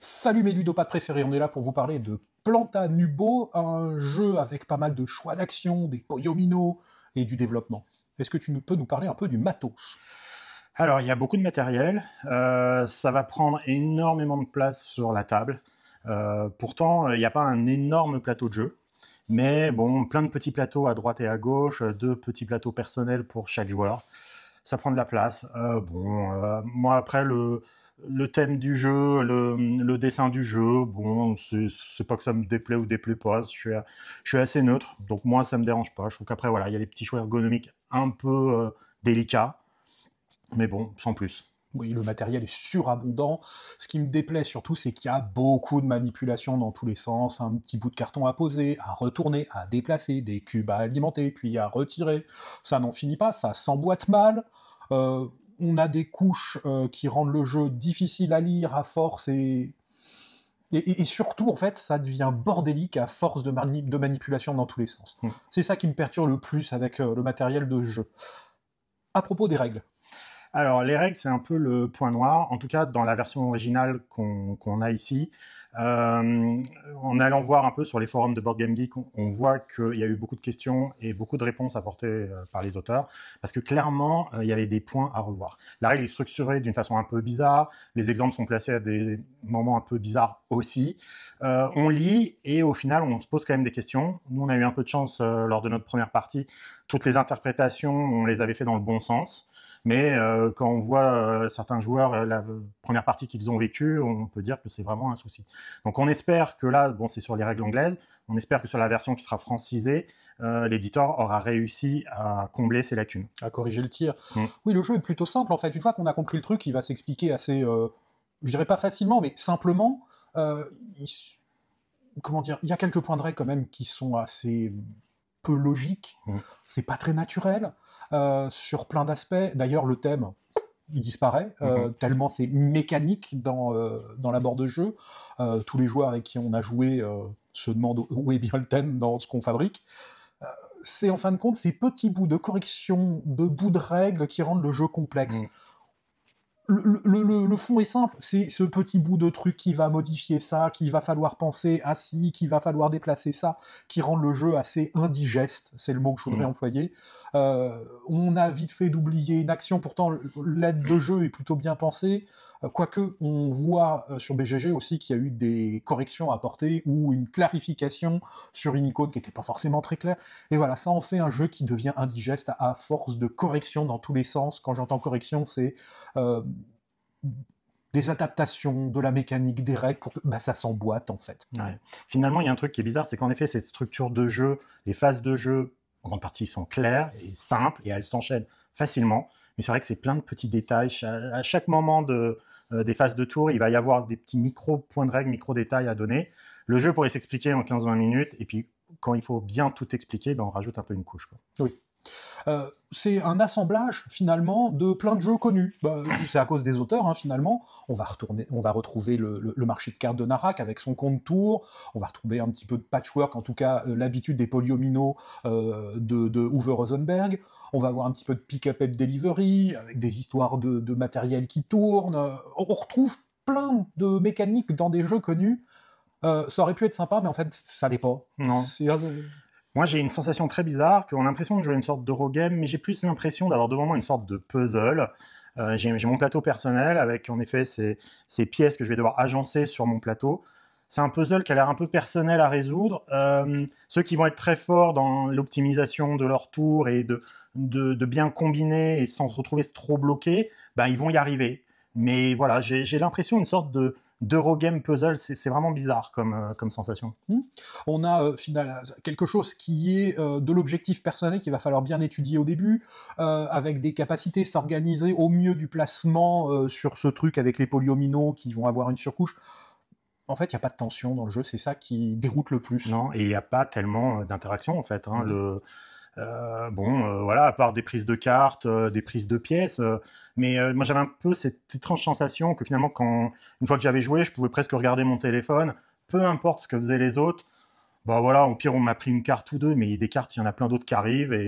Salut mes ludopathes préférés, on est là pour vous parler de Planta Nubo, un jeu avec pas mal de choix d'action, des polyomino et du développement. Est-ce que tu peux nous parler un peu du matos Alors, il y a beaucoup de matériel, euh, ça va prendre énormément de place sur la table. Euh, pourtant, il n'y a pas un énorme plateau de jeu. Mais bon, plein de petits plateaux à droite et à gauche, euh, deux petits plateaux personnels pour chaque joueur. Ça prend de la place. Euh, bon, euh, moi après le, le thème du jeu, le, dessin du jeu, bon, c'est pas que ça me déplaît ou déplaît pas. Je suis, je suis assez neutre, donc moi ça me dérange pas. Je trouve qu'après voilà, il y a des petits choix ergonomiques un peu délicats, mais bon, sans plus. Oui, le matériel est surabondant. Ce qui me déplaît surtout, c'est qu'il y a beaucoup de manipulations dans tous les sens. Un petit bout de carton à poser, à retourner, à déplacer, des cubes à alimenter, puis à retirer. Ça n'en finit pas, ça s'emboîte mal. Euh, on a des couches euh, qui rendent le jeu difficile à lire à force et... surtout, en fait, ça devient bordélique à force de, manipulations manipulation dans tous les sens. Mmh. C'est ça qui me perturbe le plus avec euh, le matériel de jeu. À propos des règles, alors, les règles, c'est un peu le point noir, en tout cas dans la version originale qu'on a ici. Euh, en allant voir un peu sur les forums de Board Game Geek, on, voit qu'il y a eu beaucoup de questions et beaucoup de réponses apportées euh, par les auteurs, parce que clairement, euh, il y avait des points à revoir. La règle est structurée d'une façon un peu bizarre, les exemples sont placés à des moments un peu bizarres aussi. on lit et au final, on se pose quand même des questions. Nous, on a eu un peu de chance lors de notre première partie toutes les interprétations, on les avait fait dans le bon sens. Mais euh, quand on voit euh, certains joueurs, euh, la première partie qu'ils ont vécue, on peut dire que c'est vraiment un souci. Donc on espère que là, bon, c'est sur les règles anglaises, on espère que sur la version qui sera francisée, l'éditeur aura réussi à combler ces lacunes. À corriger le tir. Hum. Oui, le jeu est plutôt simple en fait. Une fois qu'on a compris le truc, il va s'expliquer assez, je dirais pas facilement, mais simplement. Comment dire Il y a quelques points de règles quand même qui sont assez peu logique, mm. c'est pas très naturel euh, sur plein d'aspects. D'ailleurs, le thème, il disparaît, euh, mm-hmm. tellement c'est mécanique dans, euh, la dans de jeu. tous les joueurs avec qui on a joué se demandent où est bien le thème dans ce qu'on fabrique. c'est en fin de compte ces petits bouts de correction, de bouts de règles qui rendent le jeu complexe. Mm le, fond est simple, c'est ce petit bout de truc qui va modifier ça, qui va falloir penser à ci, qui va falloir déplacer ça, qui rend le jeu assez indigeste, c'est le mot que je voudrais mm. employer. Euh, on a vite fait d'oublier une action, pourtant l'aide de jeu est plutôt bien pensée, euh, quoique on voit euh, sur BGG aussi qu'il y a eu des corrections à ou une clarification sur une icône qui n'était pas forcément très claire. Et voilà, ça en fait un jeu qui devient indigeste à, force de corrections dans tous les sens. Quand j'entends correction, c'est des adaptations, de la mécanique, des règles, pour que bah, ça s'emboîte en fait. Finalement, il y a un truc qui est bizarre, c'est qu'en effet, ces structures de jeu, les phases de jeu, en grande partie, sont claires et simples, et elles s'enchaînent facilement. Mais c'est vrai que c'est plein de petits détails. À chaque moment euh, des phases de tour, il va y avoir des petits micro-points de règles, micro-détails à donner. Le jeu pourrait s'expliquer en 15-20 minutes, et puis quand il faut bien tout expliquer, ben, on rajoute un peu une couche. Oui. Euh, c'est un assemblage finalement de plein de jeux connus. Bah, c'est à cause des auteurs hein, finalement. On va, retourner, on va retrouver le, marché de cartes de Narak avec son compte tour. On va retrouver un petit peu de patchwork, en tout cas euh, l'habitude des polyomino euh, de, de Uwe Rosenberg. On va avoir un petit peu de pick-up et delivery avec des histoires de, matériel qui tourne. On retrouve plein de mécaniques dans des jeux connus. ça aurait pu être sympa, mais en fait, ça l'est pas. Non. Moi, j'ai une sensation très bizarre qu'on a l'impression de jouer une sorte d'eurogame, mais j'ai plus l'impression d'avoir devant moi une sorte de puzzle. Euh, j'ai mon plateau personnel avec, en effet, ces, ces, pièces que je vais devoir agencer sur mon plateau. C'est un puzzle qui a l'air un peu personnel à résoudre. Euh, ceux qui vont être très forts dans l'optimisation de leur tour et de, de, de, bien combiner et sans se retrouver trop bloqués, ben, ils vont y arriver. Mais voilà, j'ai l'impression une sorte de, d'Eurogame puzzle. C'est vraiment bizarre comme, euh, sensation. Hmm. On a euh, finalement quelque chose qui est euh, de l'objectif personnel qu'il va falloir bien étudier au début, avec des capacités s'organiser au mieux du placement sur ce truc avec les polyomino qui vont avoir une surcouche en fait, il n'y a pas de tension dans le jeu, c'est ça qui déroute le plus. Non, et il n'y a pas tellement d'interaction, en fait. Hein. Hmm. Euh, bon, euh, voilà, à part des prises de cartes, euh, des prises de pièces. mais moi, j'avais un peu cette étrange sensation que finalement, quand, une fois que j'avais joué, je pouvais presque regarder mon téléphone, peu importe ce que faisaient les autres. Bah voilà, au pire, on m'a pris une carte ou deux, mais des cartes, il y en a plein d'autres qui arrivent et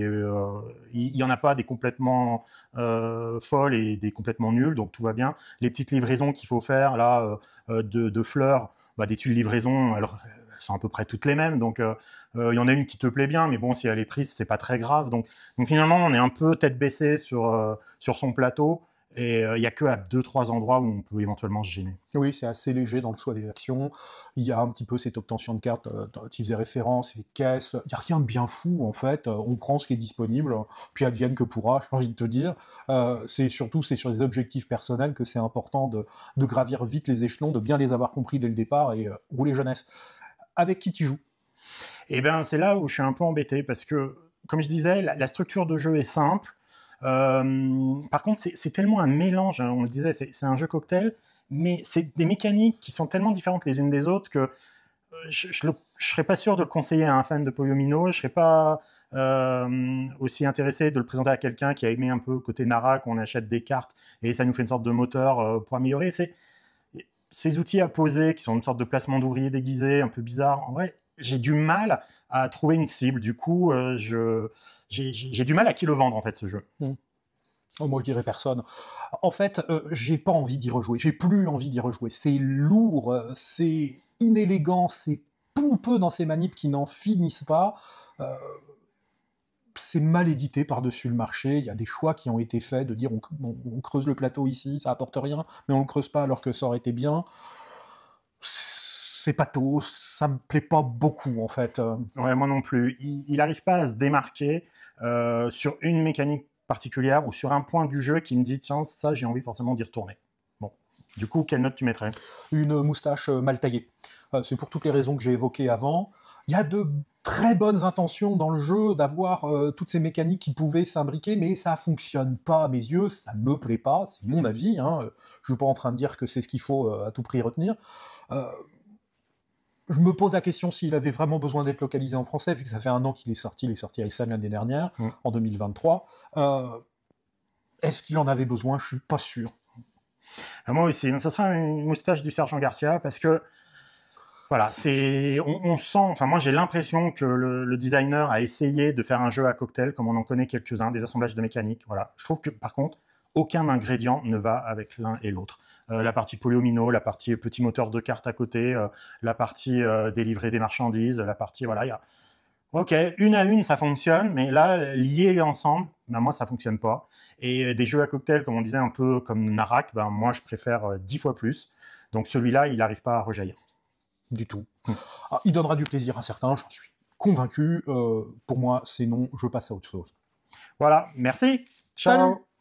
il y en a pas des complètement folles et des complètement nulles, donc tout va bien. Les petites livraisons qu'il faut faire là de, fleurs, bah, des tuiles livraisons, alors sont à peu près toutes les mêmes. Donc, euh, euh, il y en a une qui te plaît bien, mais bon, si elle est prise, c'est pas très grave. Donc, finalement, on est un peu tête baissée sur, euh, sur son plateau. Et il n'y a que à deux, trois endroits où on peut éventuellement se gêner. Oui, c'est assez léger dans le choix des actions. Il y a un petit peu cette obtention de cartes euh, références faisait référence, les caisses. Il n'y a rien de bien fou, en fait. On prend ce qui est disponible, puis advienne que pourra, j'ai envie de te dire. c'est surtout, c'est sur les objectifs personnels que c'est important de, gravir vite les échelons, de bien les avoir compris dès le départ et les jeunesses avec qui tu joues. Et eh bien, c'est là où je suis un peu embêté parce que, comme je disais, la, structure de jeu est simple. Euh, par contre, c'est tellement un mélange, hein, on le disait, c'est un jeu cocktail, mais c'est des mécaniques qui sont tellement différentes les unes des autres que euh, je ne serais pas sûr de le conseiller à un fan de Polyomino, je ne serais pas euh, aussi intéressé de le présenter à quelqu'un qui a aimé un peu côté Nara, qu'on achète des cartes et ça nous fait une sorte de moteur pour améliorer. C'est ces outils à poser, qui sont une sorte de placement d'ouvriers déguisé, un peu bizarre, en vrai, j'ai du mal à trouver une cible. Du coup, euh, je, j'ai, du mal à qui le vendre, en fait, ce jeu. Hmm. Oh, moi, je dirais personne. En fait, euh, j'ai pas envie d'y rejouer. J'ai plus envie d'y rejouer. C'est lourd, euh, c'est inélégant, c'est pompeux dans ces manips qui n'en finissent pas c'est mal édité par-dessus le marché. Il y a des choix qui ont été faits de dire on, creuse le plateau ici, ça apporte rien, mais on le creuse pas alors que ça aurait été bien. C'est tôt, ça me plaît pas beaucoup en fait. Ouais, moi non plus. Il n'arrive pas à se démarquer euh, sur une mécanique particulière ou sur un point du jeu qui me dit tiens, ça j'ai envie forcément d'y retourner. Bon. Du coup, quelle note tu mettrais Une moustache euh, mal taillée. Euh, c'est pour toutes les raisons que j'ai évoquées avant. Il y a de très bonnes intentions dans le jeu d'avoir euh, toutes ces mécaniques qui pouvaient s'imbriquer, mais ça fonctionne pas à mes yeux, ça me plaît pas, c'est mon avis. Hein. Je ne suis pas en train de dire que c'est ce qu'il faut euh, à tout prix retenir. Euh, je me pose la question s'il avait vraiment besoin d'être localisé en français, vu que ça fait un an qu'il est sorti, il est sorti à Essen l'année dernière, mm. en 2023. Est-ce qu'il en avait besoin Je ne suis pas sûr. Ah, moi aussi, ça sera une moustache du sergent Garcia, parce que voilà, c'est on, sent. Enfin, moi, j'ai l'impression que le, designer a essayé de faire un jeu à cocktail, comme on en connaît quelques-uns, des assemblages de mécaniques. Voilà. Je trouve que, par contre, aucun ingrédient ne va avec l'un et l'autre. Euh, la partie polyomino, la partie petit moteur de cartes à côté, euh, la partie euh, délivrer des marchandises, la partie voilà, y a... Ok, une à une ça fonctionne, mais là lier ensemble, ben moi ça fonctionne pas. Et des jeux à cocktail, comme on disait un peu comme Narak, ben moi je préfère euh, dix fois plus. Donc celui-là, il n'arrive pas à rejaillir du tout. Mmh. Ah, il donnera du plaisir à certains, j'en suis convaincu. Euh, pour moi, c'est non, je passe à autre chose. Voilà, merci. Ciao. Salut.